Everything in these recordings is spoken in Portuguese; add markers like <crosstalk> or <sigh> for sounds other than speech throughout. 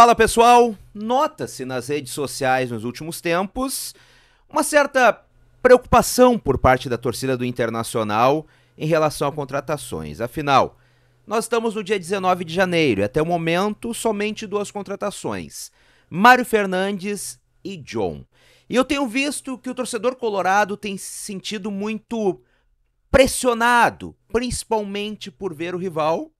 Fala pessoal, nota-se nas redes sociais nos últimos tempos uma certa preocupação por parte da torcida do Internacional em relação a contratações. Afinal, nós estamos no dia 19 de janeiro e até o momento somente duas contratações: Mário Fernandes e John. E eu tenho visto que o torcedor colorado tem se sentido muito pressionado, principalmente por ver o rival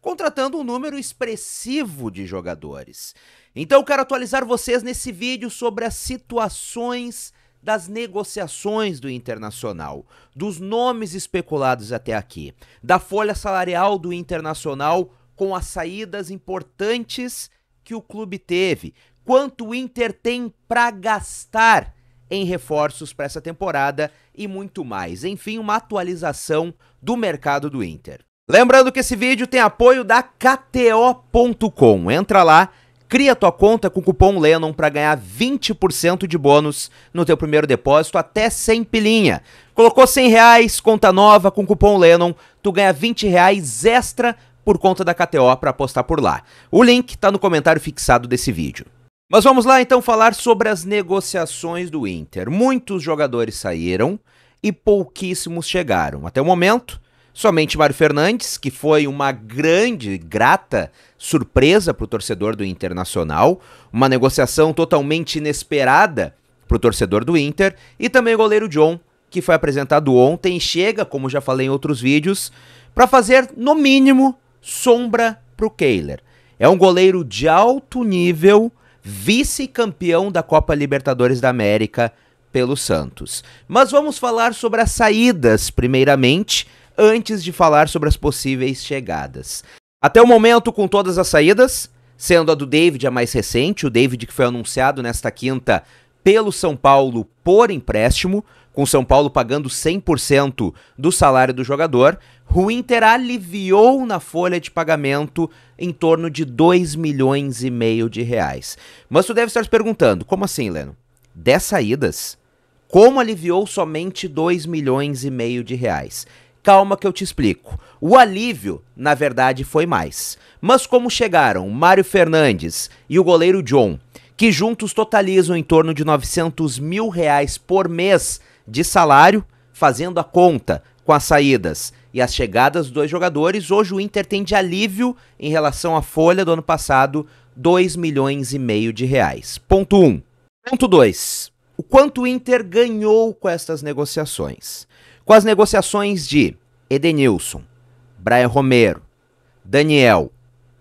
contratando um número expressivo de jogadores. Então, eu quero atualizar vocês nesse vídeo sobre as situações das negociações do Internacional, dos nomes especulados até aqui, da folha salarial do Internacional com as saídas importantes que o clube teve, quanto o Inter tem para gastar em reforços para essa temporada e muito mais. Enfim, uma atualização do mercado do Inter. Lembrando que esse vídeo tem apoio da KTO.com. Entra lá, cria tua conta com o cupom Lennon para ganhar 20% de bônus no teu primeiro depósito até 100 pilinha. Colocou 100 reais, conta nova com o cupom Lennon, tu ganha 20 reais extra por conta da KTO para apostar por lá. O link está no comentário fixado desse vídeo. Mas vamos lá então falar sobre as negociações do Inter. Muitos jogadores saíram e pouquíssimos chegaram. Até o momento, Somente Mário Fernandes, que foi uma grande, grata surpresa para o torcedor do Internacional, uma negociação totalmente inesperada para o torcedor do Inter, e também o goleiro John, que foi apresentado ontem e chega, como já falei em outros vídeos, para fazer, no mínimo, sombra para o Kehler. É um goleiro de alto nível, vice-campeão da Copa Libertadores da América pelo Santos. Mas vamos falar sobre as saídas, primeiramente antes de falar sobre as possíveis chegadas. Até o momento, com todas as saídas, sendo a do David a mais recente, o David que foi anunciado nesta quinta pelo São Paulo por empréstimo, com São Paulo pagando 100% do salário do jogador, o Inter aliviou na folha de pagamento em torno de 2 milhões e meio de reais. Mas tu deve estar se perguntando, como assim, Leno? 10 saídas? Como aliviou somente 2 milhões e meio de reais? Calma que eu te explico. O alívio, na verdade, foi mais. Mas como chegaram Mário Fernandes e o goleiro John, que juntos totalizam em torno de 900 mil reais por mês de salário, fazendo a conta com as saídas e as chegadas dos dois jogadores, hoje o Inter tem de alívio em relação à folha do ano passado, 2 milhões e meio de reais. Ponto 1. Um. Ponto 2. O quanto o Inter ganhou com estas negociações? com as negociações de Edenilson, Brian Romero, Daniel,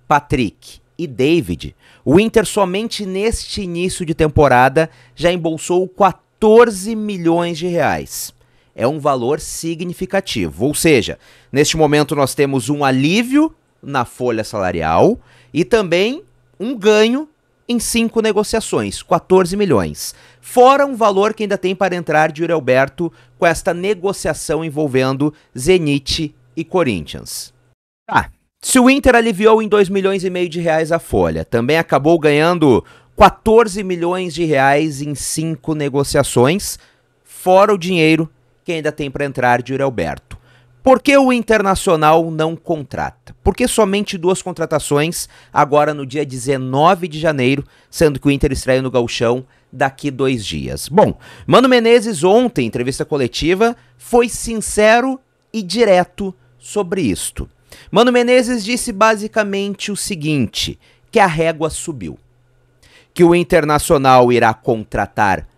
Patrick e David, o Inter somente neste início de temporada já embolsou 14 milhões de reais. É um valor significativo. Ou seja, neste momento nós temos um alívio na folha salarial e também um ganho em cinco negociações, 14 milhões. Fora um valor que ainda tem para entrar de Yuri Alberto com esta negociação envolvendo Zenit e Corinthians. Ah, se o Inter aliviou em 2 milhões e meio de reais a folha, também acabou ganhando 14 milhões de reais em cinco negociações, fora o dinheiro que ainda tem para entrar de Yuri Alberto. Por que o Internacional não contrata? Porque somente duas contratações agora no dia 19 de janeiro, sendo que o Inter estreia no galchão daqui dois dias. Bom, Mano Menezes ontem, entrevista coletiva, foi sincero e direto sobre isto. Mano Menezes disse basicamente o seguinte, que a régua subiu. Que o Internacional irá contratar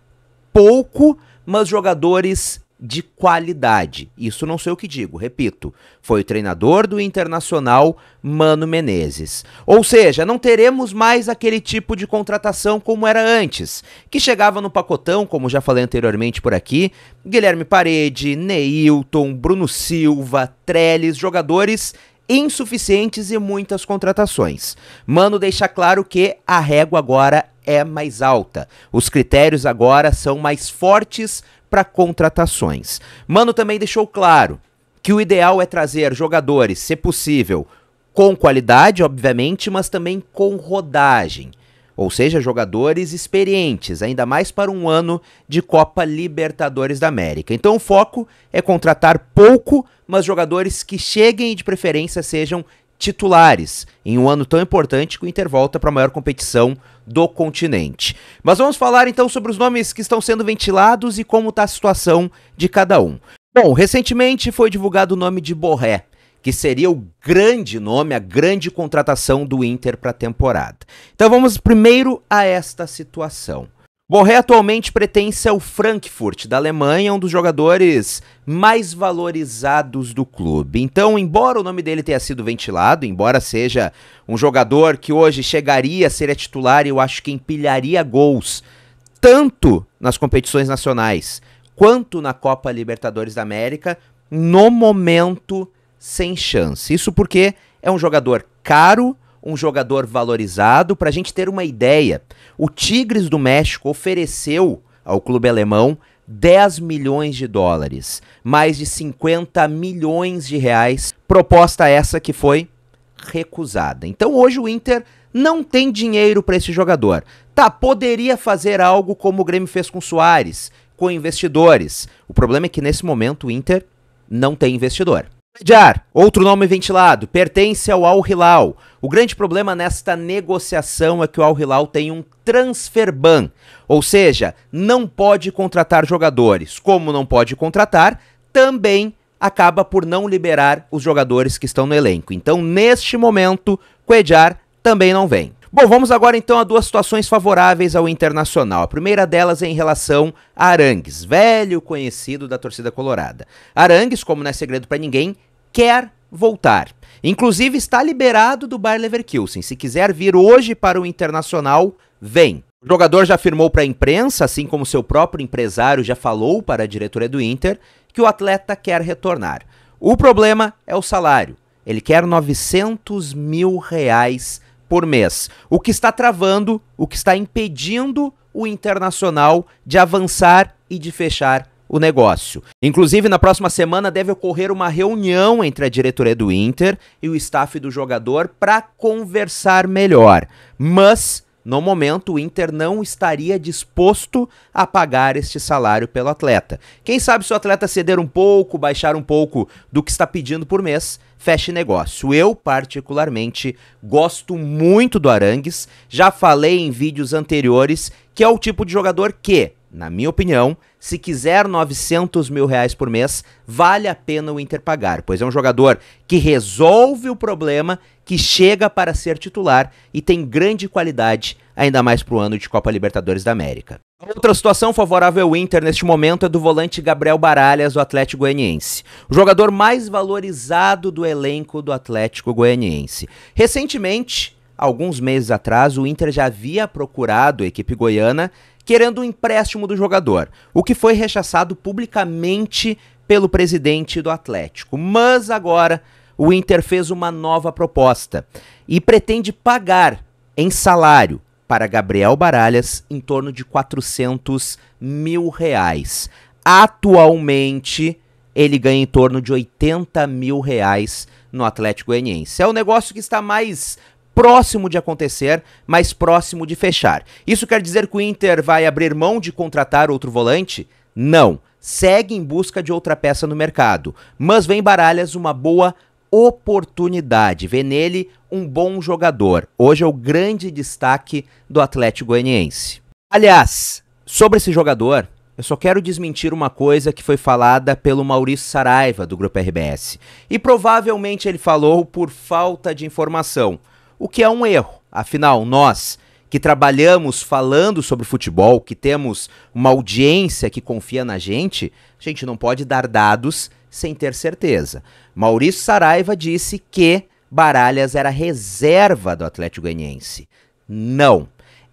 pouco, mas jogadores de qualidade. Isso não sei o que digo, repito. Foi o treinador do Internacional, Mano Menezes. Ou seja, não teremos mais aquele tipo de contratação como era antes, que chegava no pacotão, como já falei anteriormente por aqui, Guilherme Parede, Neilton, Bruno Silva, Trellis, jogadores insuficientes e muitas contratações. Mano deixa claro que a régua agora é mais alta. Os critérios agora são mais fortes para contratações. Mano também deixou claro que o ideal é trazer jogadores, se possível, com qualidade, obviamente, mas também com rodagem. Ou seja, jogadores experientes, ainda mais para um ano de Copa Libertadores da América. Então o foco é contratar pouco, mas jogadores que cheguem e de preferência sejam titulares em um ano tão importante que o Inter volta para a maior competição do continente. Mas vamos falar então sobre os nomes que estão sendo ventilados e como está a situação de cada um. Bom, recentemente foi divulgado o nome de Borré, que seria o grande nome, a grande contratação do Inter para a temporada. Então vamos primeiro a esta situação. Borré atualmente pertence ao Frankfurt, da Alemanha, um dos jogadores mais valorizados do clube. Então, embora o nome dele tenha sido ventilado, embora seja um jogador que hoje chegaria a ser a titular, eu acho que empilharia gols tanto nas competições nacionais quanto na Copa Libertadores da América, no momento sem chance. Isso porque é um jogador caro um jogador valorizado. Para a gente ter uma ideia, o Tigres do México ofereceu ao clube alemão 10 milhões de dólares, mais de 50 milhões de reais. Proposta essa que foi recusada. Então hoje o Inter não tem dinheiro para esse jogador. Tá, poderia fazer algo como o Grêmio fez com Soares, com investidores. O problema é que nesse momento o Inter não tem investidor. Jar, outro nome ventilado, pertence ao Al Hilal. O grande problema nesta negociação é que o Al Hilal tem um transfer ban, ou seja, não pode contratar jogadores. Como não pode contratar, também acaba por não liberar os jogadores que estão no elenco. Então, neste momento, Cuejar também não vem. Bom, vamos agora então a duas situações favoráveis ao Internacional. A primeira delas é em relação a Arangues, velho conhecido da torcida colorada. Arangues, como não é segredo para ninguém, quer voltar. Inclusive está liberado do Bayer Leverkusen. Se quiser vir hoje para o Internacional, vem. O jogador já afirmou para a imprensa, assim como seu próprio empresário já falou para a diretoria do Inter, que o atleta quer retornar. O problema é o salário. Ele quer 900 mil reais por mês, o que está travando, o que está impedindo o Internacional de avançar e de fechar o negócio. Inclusive, na próxima semana deve ocorrer uma reunião entre a diretoria do Inter e o staff do jogador para conversar melhor. Mas, no momento, o Inter não estaria disposto a pagar este salário pelo atleta. Quem sabe se o atleta ceder um pouco, baixar um pouco do que está pedindo por mês, feche negócio. Eu, particularmente, gosto muito do Arangues. Já falei em vídeos anteriores que é o tipo de jogador que na minha opinião, se quiser 900 mil reais por mês, vale a pena o Inter pagar, pois é um jogador que resolve o problema, que chega para ser titular e tem grande qualidade, ainda mais para o ano de Copa Libertadores da América. Outra situação favorável ao Inter neste momento é do volante Gabriel Baralhas, do Atlético Goianiense, o jogador mais valorizado do elenco do Atlético Goianiense. Recentemente, alguns meses atrás, o Inter já havia procurado a equipe goiana querendo o um empréstimo do jogador, o que foi rechaçado publicamente pelo presidente do Atlético. Mas agora o Inter fez uma nova proposta e pretende pagar em salário para Gabriel Baralhas em torno de 400 mil reais. Atualmente, ele ganha em torno de 80 mil reais no Atlético Goianiense. É o negócio que está mais próximo de acontecer, mas próximo de fechar. Isso quer dizer que o Inter vai abrir mão de contratar outro volante? Não. Segue em busca de outra peça no mercado, mas vem Baralhas uma boa oportunidade, vê nele um bom jogador. Hoje é o grande destaque do Atlético Goianiense. Aliás, sobre esse jogador, eu só quero desmentir uma coisa que foi falada pelo Maurício Saraiva do Grupo RBS. E provavelmente ele falou por falta de informação o que é um erro. Afinal, nós que trabalhamos falando sobre futebol, que temos uma audiência que confia na gente, a gente não pode dar dados sem ter certeza. Maurício Saraiva disse que Baralhas era reserva do Atlético Goianiense. Não.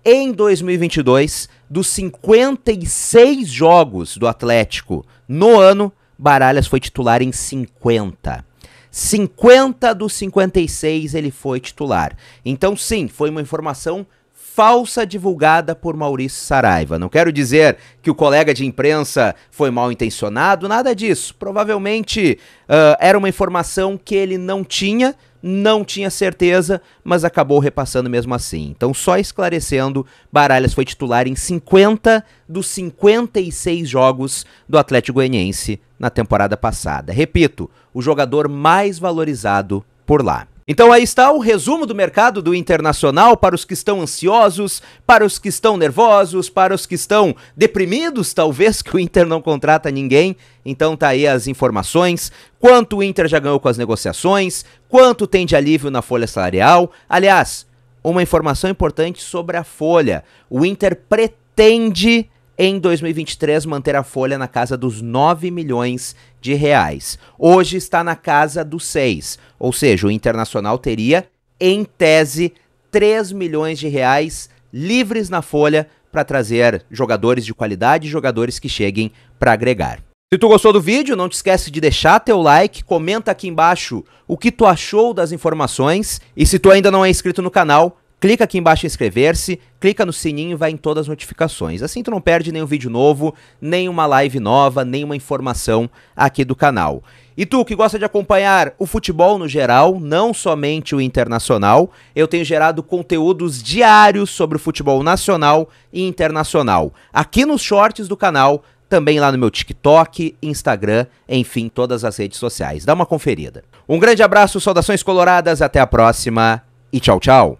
Em 2022, dos 56 jogos do Atlético no ano, Baralhas foi titular em 50. 50 dos 56 ele foi titular. Então, sim, foi uma informação falsa divulgada por Maurício Saraiva. Não quero dizer que o colega de imprensa foi mal intencionado, nada disso. Provavelmente uh, era uma informação que ele não tinha, não tinha certeza, mas acabou repassando mesmo assim. Então, só esclarecendo, Baralhas foi titular em 50 dos 56 jogos do Atlético Goianiense na temporada passada. Repito, o jogador mais valorizado por lá. Então aí está o resumo do mercado do internacional para os que estão ansiosos, para os que estão nervosos, para os que estão deprimidos, talvez <laughs> que o Inter não contrata ninguém. Então tá aí as informações, quanto o Inter já ganhou com as negociações, quanto tem de alívio na folha salarial. Aliás, uma informação importante sobre a folha. O Inter pretende em 2023 manter a folha na casa dos 9 milhões de reais. Hoje está na casa dos 6, ou seja, o Internacional teria, em tese, 3 milhões de reais livres na folha para trazer jogadores de qualidade e jogadores que cheguem para agregar. Se tu gostou do vídeo, não te esquece de deixar teu like, comenta aqui embaixo o que tu achou das informações e se tu ainda não é inscrito no canal, Clica aqui embaixo em inscrever-se, clica no sininho e vai em todas as notificações. Assim tu não perde nenhum vídeo novo, nenhuma live nova, nenhuma informação aqui do canal. E tu que gosta de acompanhar o futebol no geral, não somente o internacional, eu tenho gerado conteúdos diários sobre o futebol nacional e internacional. Aqui nos shorts do canal, também lá no meu TikTok, Instagram, enfim, todas as redes sociais. Dá uma conferida. Um grande abraço, saudações coloradas, até a próxima e tchau, tchau.